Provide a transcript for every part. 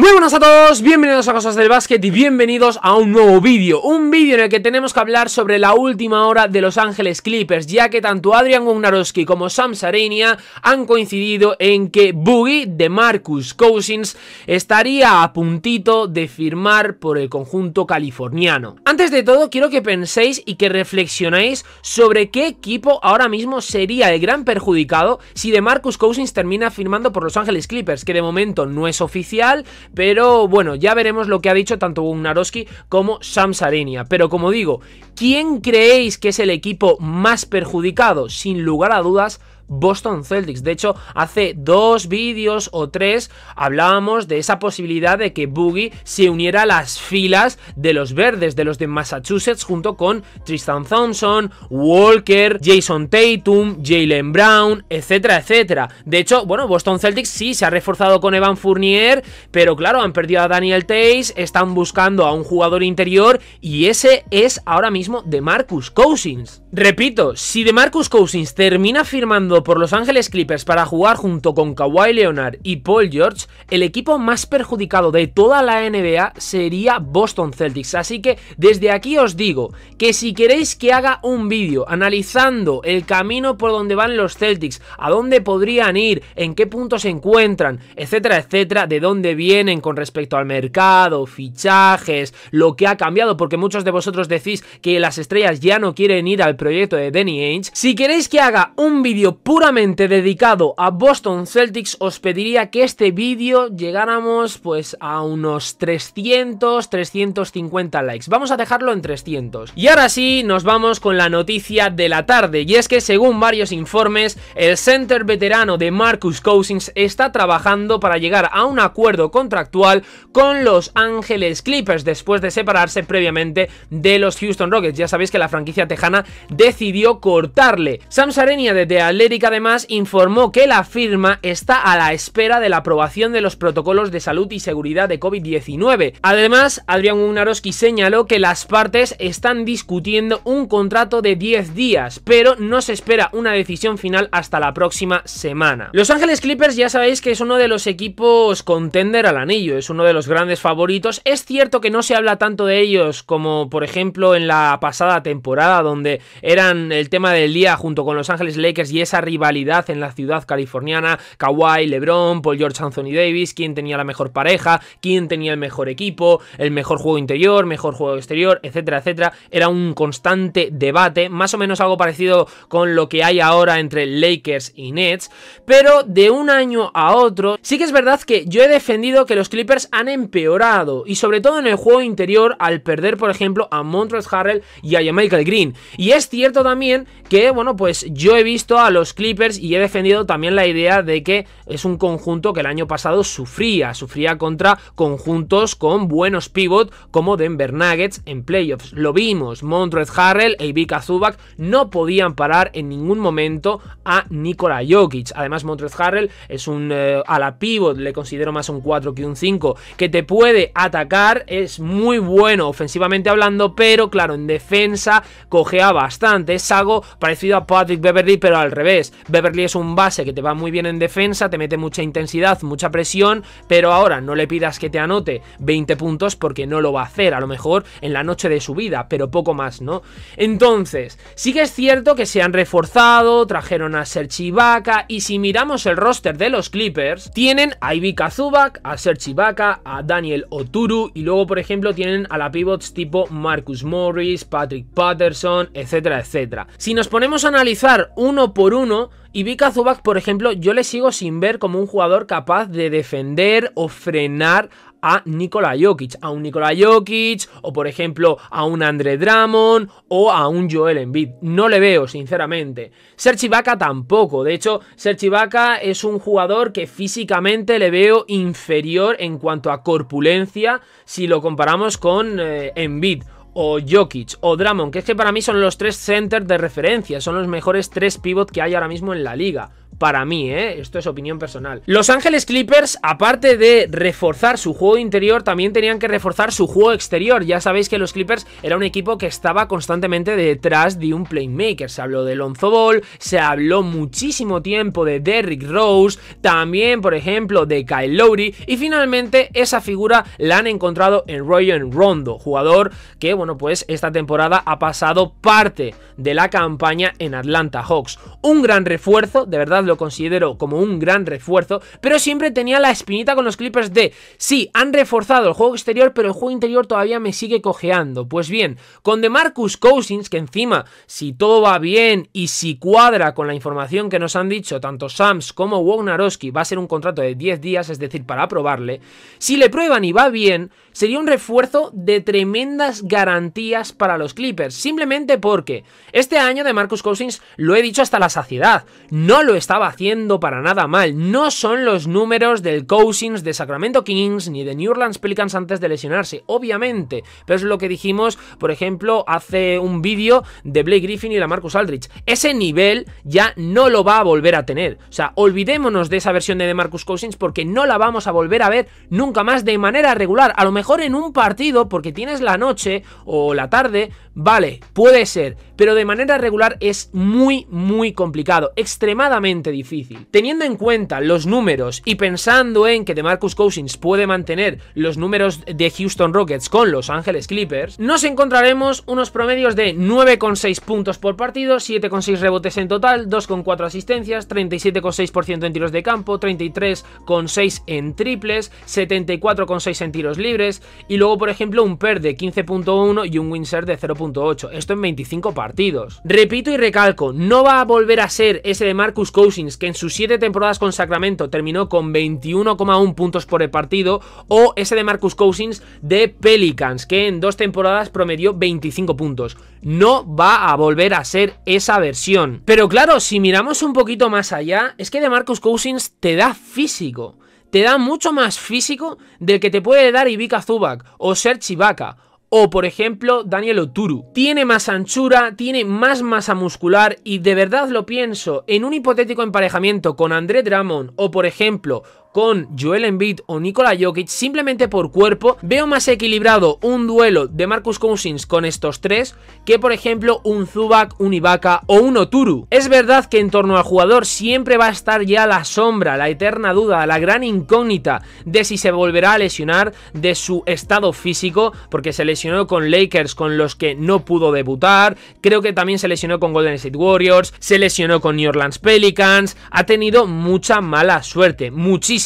Muy buenas a todos, bienvenidos a Cosas del Básquet y bienvenidos a un nuevo vídeo Un vídeo en el que tenemos que hablar sobre la última hora de Los Ángeles Clippers Ya que tanto Adrian Wojnarowski como Sam Sarenia han coincidido en que Boogie de Marcus Cousins Estaría a puntito de firmar por el conjunto californiano Antes de todo quiero que penséis y que reflexionéis sobre qué equipo ahora mismo sería el gran perjudicado Si de Marcus Cousins termina firmando por Los Ángeles Clippers Que de momento no es oficial pero bueno, ya veremos lo que ha dicho tanto Gunarowski como Samsarenia. Pero como digo, ¿quién creéis que es el equipo más perjudicado? Sin lugar a dudas, Boston Celtics. De hecho, hace dos vídeos o tres hablábamos de esa posibilidad de que Boogie se uniera a las filas de los verdes, de los de Massachusetts, junto con Tristan Thompson, Walker, Jason Tatum, Jalen Brown, etcétera, etcétera. De hecho, bueno, Boston Celtics sí se ha reforzado con Evan Fournier, pero claro, han perdido a Daniel Tays, están buscando a un jugador interior y ese es ahora mismo de Marcus Cousins. Repito, si de Marcus Cousins termina firmando por Los Ángeles Clippers para jugar junto con Kawhi Leonard y Paul George, el equipo más perjudicado de toda la NBA sería Boston Celtics. Así que desde aquí os digo que si queréis que haga un vídeo analizando el camino por donde van los Celtics, a dónde podrían ir, en qué punto se encuentran, etcétera, etcétera, de dónde vienen con respecto al mercado, fichajes, lo que ha cambiado, porque muchos de vosotros decís que las estrellas ya no quieren ir al proyecto de Danny Ainge. Si queréis que haga un vídeo puramente dedicado a Boston Celtics, os pediría que este vídeo llegáramos pues a unos 300, 350 likes. Vamos a dejarlo en 300. Y ahora sí, nos vamos con la noticia de la tarde. Y es que según varios informes, el center veterano de Marcus Cousins está trabajando para llegar a un acuerdo contractual con los Ángeles Clippers después de separarse previamente de los Houston Rockets. Ya sabéis que la franquicia tejana decidió cortarle. Sam Sarenia de The Athletic además informó que la firma está a la espera de la aprobación de los protocolos de salud y seguridad de COVID-19. Además, Adrián Unaroski señaló que las partes están discutiendo un contrato de 10 días, pero no se espera una decisión final hasta la próxima semana. Los Ángeles Clippers ya sabéis que es uno de los equipos contender al anillo, es uno de los grandes favoritos. Es cierto que no se habla tanto de ellos como por ejemplo en la pasada temporada donde eran el tema del día junto con Los Ángeles Lakers y esa rivalidad en la ciudad californiana, Kawhi, LeBron, Paul George, Anthony Davis, quién tenía la mejor pareja, quién tenía el mejor equipo, el mejor juego interior, mejor juego exterior, etcétera, etcétera. Era un constante debate, más o menos algo parecido con lo que hay ahora entre Lakers y Nets, pero de un año a otro, sí que es verdad que yo he defendido que los Clippers han empeorado, y sobre todo en el juego interior al perder, por ejemplo, a Montrose Harrell y a Michael Green. Y es cierto también que, bueno, pues yo he visto a los Clippers y he defendido también la idea de que es un conjunto que el año pasado sufría, sufría contra conjuntos con buenos pivot como Denver Nuggets en playoffs. Lo vimos, Montrez Harrell e Ibika Zubac no podían parar en ningún momento a Nikola Jokic. Además Montrez Harrell es un eh, a la pivot, le considero más un 4 que un 5, que te puede atacar, es muy bueno ofensivamente hablando, pero claro, en defensa cojea bastante, es algo parecido a Patrick Beverly pero al revés. Beverly es un base que te va muy bien en defensa, te mete mucha intensidad, mucha presión, pero ahora no le pidas que te anote 20 puntos porque no lo va a hacer, a lo mejor en la noche de su vida, pero poco más, ¿no? Entonces, sí que es cierto que se han reforzado, trajeron a Ser Ibaka y si miramos el roster de los Clippers, tienen a Ibi Kazubak a Serge Ibaka, a Daniel Oturu y luego, por ejemplo, tienen a la pivots tipo Marcus Morris, Patrick Patterson, etcétera, etcétera. Si nos ponemos a analizar uno por uno y Vika Zubac, por ejemplo, yo le sigo sin ver como un jugador capaz de defender o frenar a Nikola Jokic, a un Nikola Jokic o por ejemplo a un Andre Drummond o a un Joel Embiid. No le veo, sinceramente. Ser Chivaca tampoco. De hecho, Ser Chivaca es un jugador que físicamente le veo inferior en cuanto a corpulencia si lo comparamos con Envid. Eh, Embiid o Jokic o Dramon, que es que para mí son los tres centers de referencia, son los mejores tres pivots que hay ahora mismo en la liga para mí, ¿eh? Esto es opinión personal. Los Ángeles Clippers, aparte de reforzar su juego interior, también tenían que reforzar su juego exterior. Ya sabéis que los Clippers era un equipo que estaba constantemente detrás de un playmaker. Se habló de Lonzo Ball, se habló muchísimo tiempo de Derrick Rose, también, por ejemplo, de Kyle Lowry. Y finalmente, esa figura la han encontrado en Ryan Rondo, jugador que, bueno, pues esta temporada ha pasado parte de la campaña en Atlanta Hawks. Un gran refuerzo, de verdad lo considero como un gran refuerzo, pero siempre tenía la espinita con los Clippers de, sí, han reforzado el juego exterior, pero el juego interior todavía me sigue cojeando. Pues bien, con DeMarcus Cousins, que encima, si todo va bien y si cuadra con la información que nos han dicho tanto Sams como Wognaroski va a ser un contrato de 10 días, es decir, para aprobarle, si le prueban y va bien, sería un refuerzo de tremendas garantías para los Clippers, simplemente porque este año de Marcus Cousins lo he dicho hasta la saciedad, no lo está haciendo para nada mal. No son los números del Cousins de Sacramento Kings ni de New Orleans Pelicans antes de lesionarse, obviamente. Pero es lo que dijimos, por ejemplo, hace un vídeo de Blake Griffin y la Marcus Aldrich. Ese nivel ya no lo va a volver a tener. O sea, olvidémonos de esa versión de Marcus Cousins porque no la vamos a volver a ver nunca más de manera regular. A lo mejor en un partido porque tienes la noche o la tarde, vale, puede ser. Pero de manera regular es muy, muy complicado. Extremadamente difícil. Teniendo en cuenta los números y pensando en que DeMarcus Cousins puede mantener los números de Houston Rockets con Los Ángeles Clippers, nos encontraremos unos promedios de 9,6 puntos por partido, 7,6 rebotes en total, 2,4 asistencias, 37,6% en tiros de campo, 33,6 en triples, 74,6 en tiros libres y luego, por ejemplo, un per de 15.1 y un Winsert de 0.8. Esto en 25 partidos. Repito y recalco, no va a volver a ser ese de Marcus Cousins que en sus 7 temporadas con Sacramento terminó con 21,1 puntos por el partido, o ese de Marcus Cousins de Pelicans, que en dos temporadas promedió 25 puntos. No va a volver a ser esa versión. Pero claro, si miramos un poquito más allá, es que de Marcus Cousins te da físico. Te da mucho más físico del que te puede dar Ivica Zubac o Serge Ibaka o por ejemplo Daniel Oturu. Tiene más anchura, tiene más masa muscular y de verdad lo pienso, en un hipotético emparejamiento con André Dramón... o por ejemplo con Joel Embiid o Nikola Jokic, simplemente por cuerpo, veo más equilibrado un duelo de Marcus Cousins con estos tres que, por ejemplo, un Zubac, un Ibaka o un Oturu. Es verdad que en torno al jugador siempre va a estar ya la sombra, la eterna duda, la gran incógnita de si se volverá a lesionar, de su estado físico, porque se lesionó con Lakers con los que no pudo debutar, creo que también se lesionó con Golden State Warriors, se lesionó con New Orleans Pelicans, ha tenido mucha mala suerte, muchísimo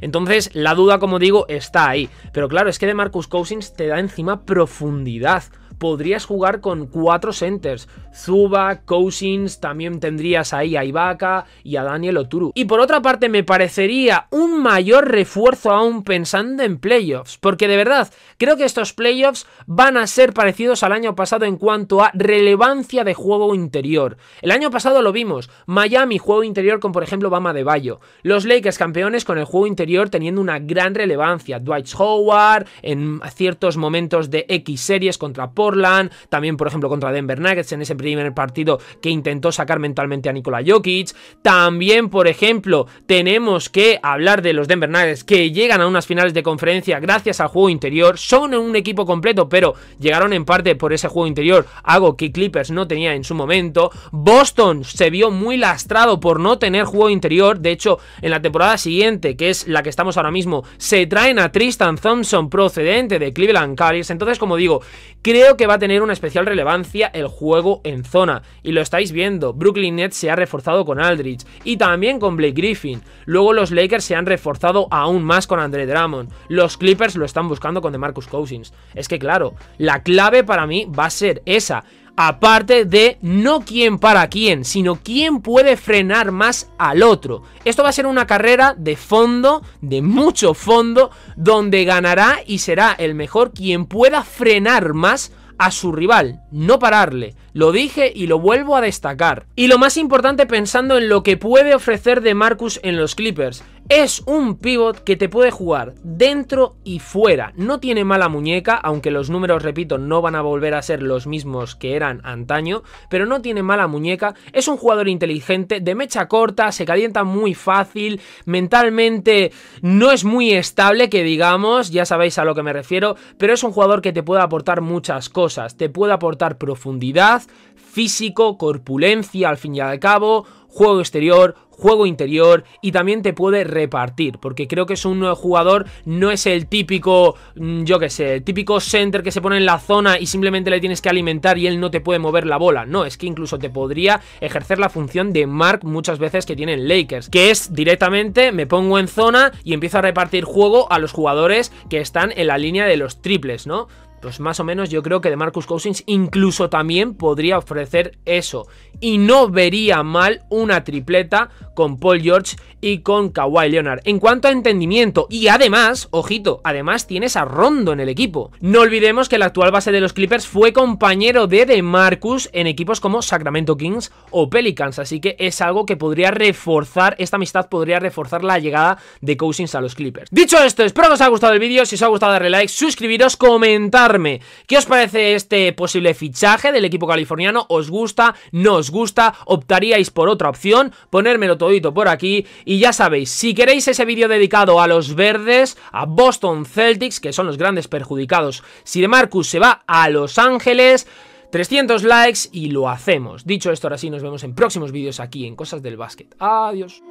entonces, la duda, como digo, está ahí. Pero claro, es que de Marcus Cousins te da encima profundidad podrías jugar con cuatro centers. Zuba, Cousins, también tendrías ahí a Ibaka y a Daniel Oturu. Y por otra parte me parecería un mayor refuerzo aún pensando en playoffs, porque de verdad creo que estos playoffs van a ser parecidos al año pasado en cuanto a relevancia de juego interior. El año pasado lo vimos, Miami juego interior con por ejemplo Bama de Bayo, los Lakers campeones con el juego interior teniendo una gran relevancia, Dwight Howard en ciertos momentos de X series contra Port también por ejemplo contra Denver Nuggets en ese primer partido que intentó sacar mentalmente a Nikola Jokic. También, por ejemplo, tenemos que hablar de los Denver Nuggets que llegan a unas finales de conferencia gracias al juego interior. Son un equipo completo, pero llegaron en parte por ese juego interior, algo que Clippers no tenía en su momento. Boston se vio muy lastrado por no tener juego interior. De hecho, en la temporada siguiente, que es la que estamos ahora mismo, se traen a Tristan Thompson procedente de Cleveland Cavaliers. Entonces, como digo, creo que va a tener una especial relevancia el juego en zona. Y lo estáis viendo, Brooklyn Nets se ha reforzado con Aldridge y también con Blake Griffin. Luego los Lakers se han reforzado aún más con Andre Drummond. Los Clippers lo están buscando con DeMarcus Cousins. Es que claro, la clave para mí va a ser esa. Aparte de no quién para quién, sino quién puede frenar más al otro. Esto va a ser una carrera de fondo, de mucho fondo, donde ganará y será el mejor quien pueda frenar más a su rival, no pararle, lo dije y lo vuelvo a destacar. Y lo más importante pensando en lo que puede ofrecer de Marcus en los Clippers. Es un pivot que te puede jugar dentro y fuera. No tiene mala muñeca, aunque los números, repito, no van a volver a ser los mismos que eran antaño, pero no tiene mala muñeca. Es un jugador inteligente, de mecha corta, se calienta muy fácil, mentalmente no es muy estable, que digamos, ya sabéis a lo que me refiero, pero es un jugador que te puede aportar muchas cosas. Te puede aportar profundidad, físico, corpulencia al fin y al cabo, juego exterior, juego interior y también te puede repartir, porque creo que es un nuevo jugador, no es el típico, mm, yo qué sé, el típico center que se pone en la zona y simplemente le tienes que alimentar y él no te puede mover la bola, no, es que incluso te podría ejercer la función de Mark muchas veces que tienen Lakers, que es directamente me pongo en zona y empiezo a repartir juego a los jugadores que están en la línea de los triples, ¿no? Pues más o menos yo creo que de Marcus Cousins incluso también podría ofrecer eso. Y no vería mal una tripleta con Paul George y con Kawhi Leonard. En cuanto a entendimiento, y además, ojito, además tienes a Rondo en el equipo. No olvidemos que la actual base de los Clippers fue compañero de DeMarcus en equipos como Sacramento Kings o Pelicans, así que es algo que podría reforzar, esta amistad podría reforzar la llegada de Cousins a los Clippers. Dicho esto, espero que os haya gustado el vídeo, si os ha gustado darle like, suscribiros, comentar ¿Qué os parece este posible fichaje del equipo californiano? ¿Os gusta? ¿No os gusta? ¿Optaríais por otra opción? Ponérmelo todito por aquí. Y ya sabéis, si queréis ese vídeo dedicado a los verdes, a Boston Celtics, que son los grandes perjudicados, si de Marcus se va a Los Ángeles... 300 likes y lo hacemos. Dicho esto, ahora sí, nos vemos en próximos vídeos aquí en Cosas del Básquet. Adiós.